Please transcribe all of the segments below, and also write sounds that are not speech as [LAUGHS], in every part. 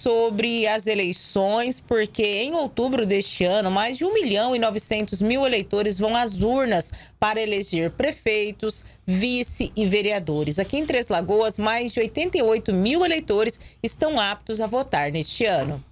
sobre as eleições, porque em outubro deste ano, mais de 1 milhão e 900 mil eleitores vão às urnas para eleger prefeitos, vice e vereadores. Aqui em Três Lagoas, mais de 88 mil eleitores estão aptos a votar neste ano.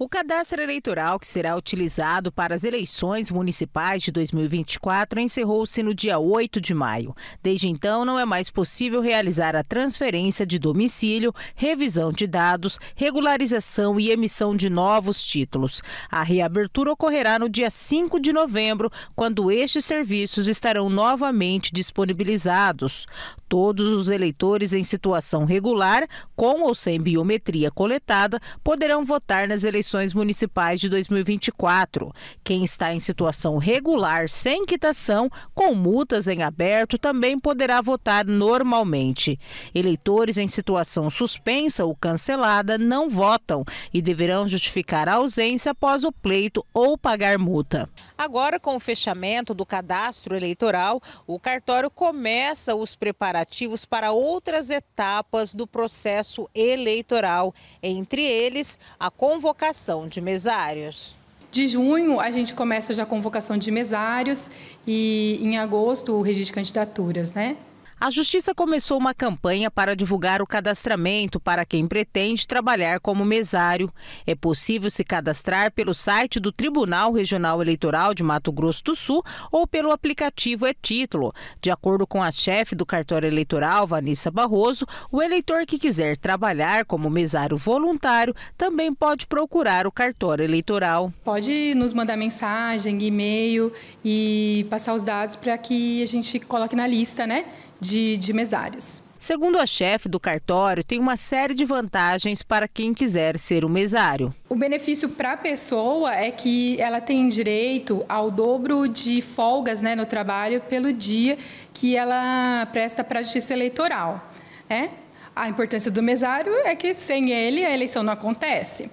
O cadastro eleitoral que será utilizado para as eleições municipais de 2024 encerrou-se no dia 8 de maio. Desde então, não é mais possível realizar a transferência de domicílio, revisão de dados, regularização e emissão de novos títulos. A reabertura ocorrerá no dia 5 de novembro, quando estes serviços estarão novamente disponibilizados. Todos os eleitores em situação regular, com ou sem biometria coletada, poderão votar nas eleições municipais de 2024. Quem está em situação regular, sem quitação, com multas em aberto, também poderá votar normalmente. Eleitores em situação suspensa ou cancelada não votam e deverão justificar a ausência após o pleito ou pagar multa. Agora, com o fechamento do cadastro eleitoral, o cartório começa os preparativos preparativos para outras etapas do processo eleitoral, entre eles a convocação de mesários. De junho, a gente começa já a convocação de mesários e em agosto o registro de candidaturas, né? A Justiça começou uma campanha para divulgar o cadastramento para quem pretende trabalhar como mesário. É possível se cadastrar pelo site do Tribunal Regional Eleitoral de Mato Grosso do Sul ou pelo aplicativo e-Título. É de acordo com a chefe do cartório eleitoral, Vanessa Barroso, o eleitor que quiser trabalhar como mesário voluntário também pode procurar o cartório eleitoral. Pode nos mandar mensagem, e-mail e passar os dados para que a gente coloque na lista, né? de, de mesários. Segundo a chefe do cartório, tem uma série de vantagens para quem quiser ser um mesário. O benefício para a pessoa é que ela tem direito ao dobro de folgas né, no trabalho pelo dia que ela presta para a justiça eleitoral. Né? A importância do mesário é que sem ele a eleição não acontece.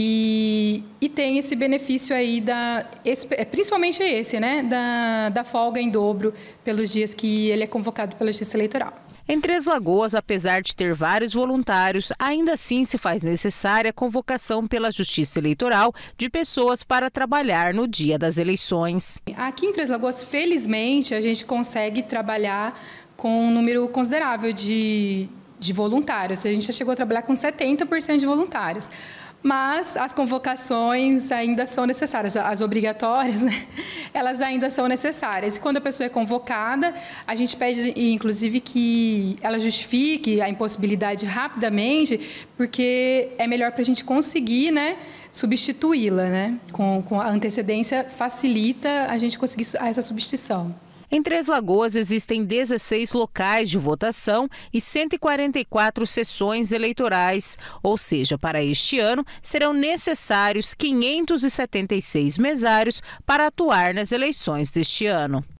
E, e tem esse benefício aí, da, é, principalmente esse, né? Da, da folga em dobro pelos dias que ele é convocado pela Justiça Eleitoral. Em Três Lagoas, apesar de ter vários voluntários, ainda assim se faz necessária a convocação pela Justiça Eleitoral de pessoas para trabalhar no dia das eleições. Aqui em Três Lagoas, felizmente, a gente consegue trabalhar com um número considerável de, de voluntários. A gente já chegou a trabalhar com 70% de voluntários mas as convocações ainda são necessárias, as obrigatórias, [LAUGHS] né? elas ainda são necessárias. E quando a pessoa é convocada, a gente pede, inclusive, que ela justifique a impossibilidade rapidamente, porque é melhor para a gente conseguir, né? substituí-la, né? Com, com a antecedência facilita a gente conseguir essa substituição. Em Três Lagoas existem 16 locais de votação e 144 sessões eleitorais, ou seja, para este ano serão necessários 576 mesários para atuar nas eleições deste ano.